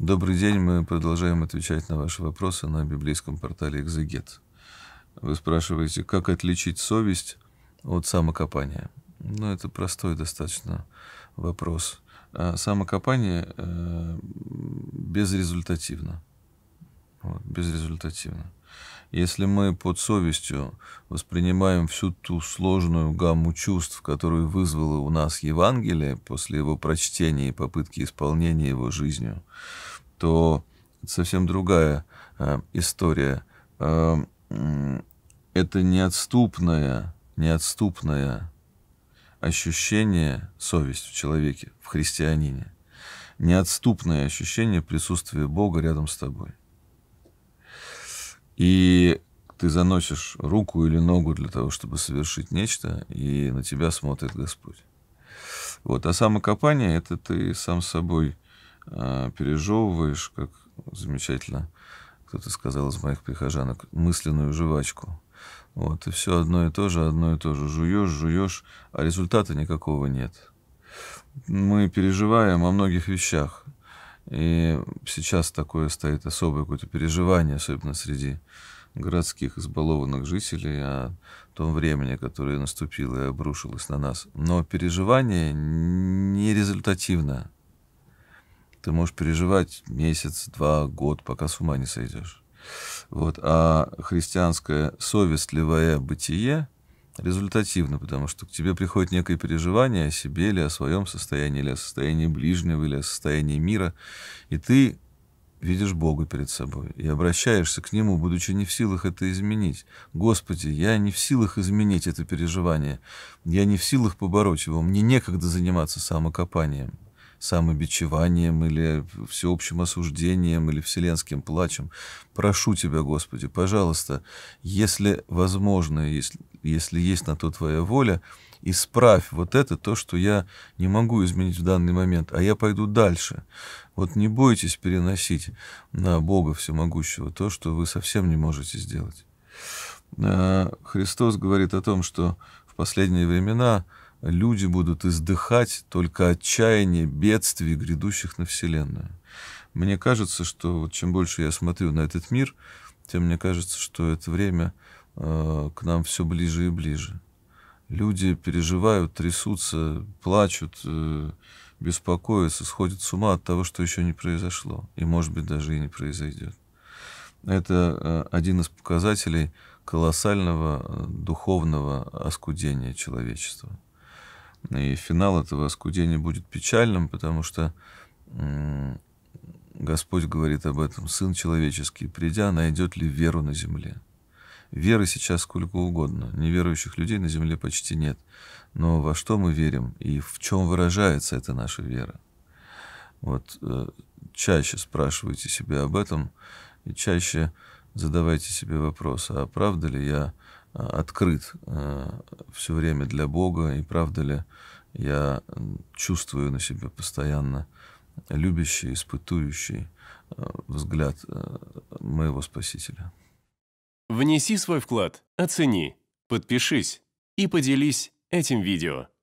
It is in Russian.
Добрый день, мы продолжаем отвечать на ваши вопросы на библейском портале «Экзегет». Вы спрашиваете, как отличить совесть от самокопания? Ну, это простой достаточно вопрос. А самокопание э, безрезультативно. Вот, безрезультативно. Если мы под совестью воспринимаем всю ту сложную гамму чувств, которую вызвало у нас Евангелие после его прочтения и попытки исполнения его жизнью, то совсем другая э, история. Э, э, это неотступное, неотступное ощущение совесть в человеке, в христианине. Неотступное ощущение присутствия Бога рядом с тобой – и ты заносишь руку или ногу для того, чтобы совершить нечто, и на тебя смотрит Господь. Вот. А самокопание — это ты сам собой э, пережевываешь, как замечательно кто-то сказал из моих прихожанок, мысленную жвачку. Вот. И все одно и то же, одно и то же. Жуешь, жуешь, а результата никакого нет. Мы переживаем о многих вещах. И сейчас такое стоит особое какое-то переживание, особенно среди городских избалованных жителей о том времени, которое наступило и обрушилось на нас. Но переживание не результативно. Ты можешь переживать месяц, два, год, пока с ума не сойдешь. Вот. А христианское совестливое бытие — результативно, потому что к тебе приходит некое переживание о себе или о своем состоянии, или о состоянии ближнего, или о состоянии мира, и ты видишь Бога перед собой и обращаешься к Нему, будучи не в силах это изменить. Господи, я не в силах изменить это переживание, я не в силах побороть его, мне некогда заниматься самокопанием самобичеванием или всеобщим осуждением или вселенским плачем. Прошу Тебя, Господи, пожалуйста, если возможно, если, если есть на то Твоя воля, исправь вот это, то, что я не могу изменить в данный момент, а я пойду дальше. Вот не бойтесь переносить на Бога Всемогущего то, что вы совсем не можете сделать. А, Христос говорит о том, что в последние времена люди будут издыхать только отчаяние бедствий, грядущих на Вселенную. Мне кажется, что вот чем больше я смотрю на этот мир, тем мне кажется, что это время э, к нам все ближе и ближе. Люди переживают, трясутся, плачут, э, беспокоятся, сходят с ума от того, что еще не произошло, и, может быть, даже и не произойдет. Это э, один из показателей колоссального э, духовного оскудения человечества. И финал этого оскудения будет печальным, потому что Господь говорит об этом. Сын человеческий, придя, найдет ли веру на земле? Веры сейчас сколько угодно. Неверующих людей на земле почти нет. Но во что мы верим и в чем выражается эта наша вера? Вот э, чаще спрашивайте себя об этом и чаще задавайте себе вопрос, а правда ли я открыт э, все время для Бога, и правда ли я чувствую на себе постоянно любящий, испытующий э, взгляд э, моего Спасителя. Внеси свой вклад, оцени, подпишись и поделись этим видео.